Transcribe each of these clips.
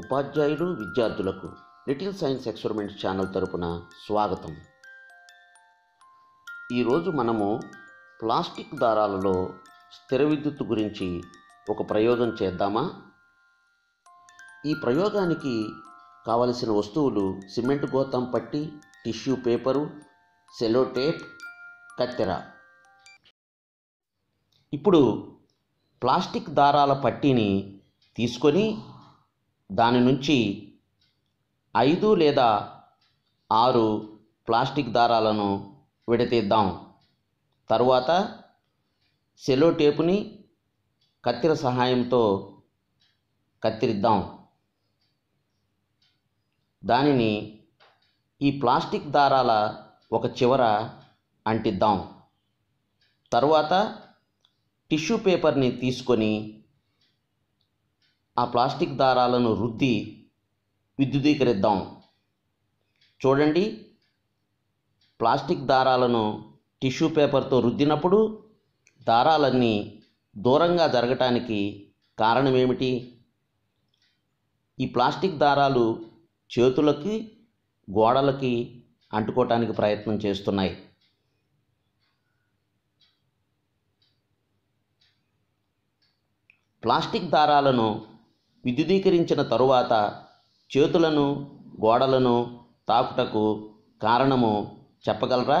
ఉపాధ్యాయుడు విద్యార్థులకు little science experiment channel తరపున స్వాగతం ఈరోజు మనము ప్లాస్టిక్ దారాలలో స్థిర విద్యుత్తు గురించి ఒక ప్రయోగం చేద్దామా ఈ ప్రయోగానికి కావలసిన వస్తువులు సిమెంట్ గోతం పట్టి టిష్యూ పేపరు సెలోటేప్ కత్తెర ఇప్పుడు ప్లాస్టిక్ దారాల పట్టీని తీసుకొని దాని నుంచి ఐదు లేదా ఆరు ప్లాస్టిక్ దారాలను విడతీద్దాం తరువాత సెలో టేపుని కత్తిర సహాయంతో కత్తిరిద్దాం దానిని ఈ ప్లాస్టిక్ దారాల ఒక చివర అంటిద్దాం తరువాత టిష్యూ పేపర్ని తీసుకొని ఆ ప్లాస్టిక్ దారాలను రుద్ది విద్యుదీకరిద్దాం చూడండి ప్లాస్టిక్ దారాలను టిష్యూ పేపర్తో రుద్దినప్పుడు దారాలన్నీ దూరంగా జరగటానికి కారణమేమిటి ఈ ప్లాస్టిక్ దారాలు చేతులకి గోడలకి అంటుకోవటానికి ప్రయత్నం చేస్తున్నాయి ప్లాస్టిక్ దారాలను విద్యుదీకరించిన తరువాత చేతులను గోడలను తాకుటకు కారణము చెప్పగలరా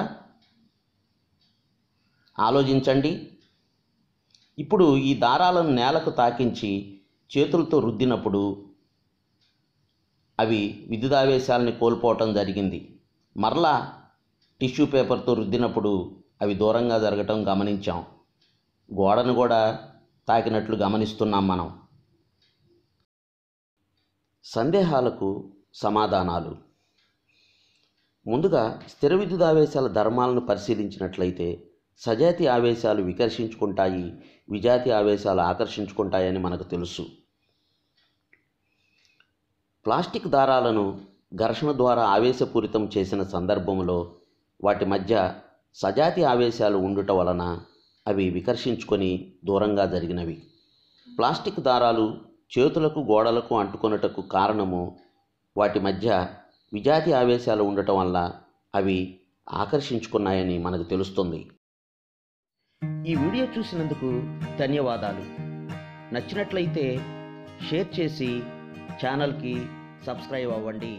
ఆలోచించండి ఇప్పుడు ఈ దారాలను నేలకు తాకించి చేతులతో రుద్దినప్పుడు అవి విద్యుదావేశాలని కోల్పోవటం జరిగింది మరలా టిష్యూ పేపర్తో రుద్దినప్పుడు అవి దూరంగా జరగటం గమనించాం గోడను కూడా తాకినట్లు గమనిస్తున్నాం మనం సందేహాలకు సమాధానాలు ముందుగా స్థిర విద్యుత్ ఆవేశాల ధర్మాలను పరిశీలించినట్లయితే సజాతి ఆవేశాలు వికర్షించుకుంటాయి విజాతి ఆవేశాలు ఆకర్షించుకుంటాయని మనకు తెలుసు ప్లాస్టిక్ దారాలను ఘర్షణ ద్వారా ఆవేశపూరితం చేసిన సందర్భంలో వాటి మధ్య సజాతి ఆవేశాలు ఉండుట వలన అవి వికర్షించుకొని దూరంగా జరిగినవి ప్లాస్టిక్ దారాలు చేతులకు గోడలకు అంటుకొనుటకు కారణము వాటి మధ్య విజాతి ఆవేశాలు ఉండటం వల్ల అవి ఆకర్షించుకున్నాయని మనకు తెలుస్తుంది ఈ వీడియో చూసినందుకు ధన్యవాదాలు నచ్చినట్లయితే షేర్ చేసి ఛానల్కి సబ్స్క్రైబ్ అవ్వండి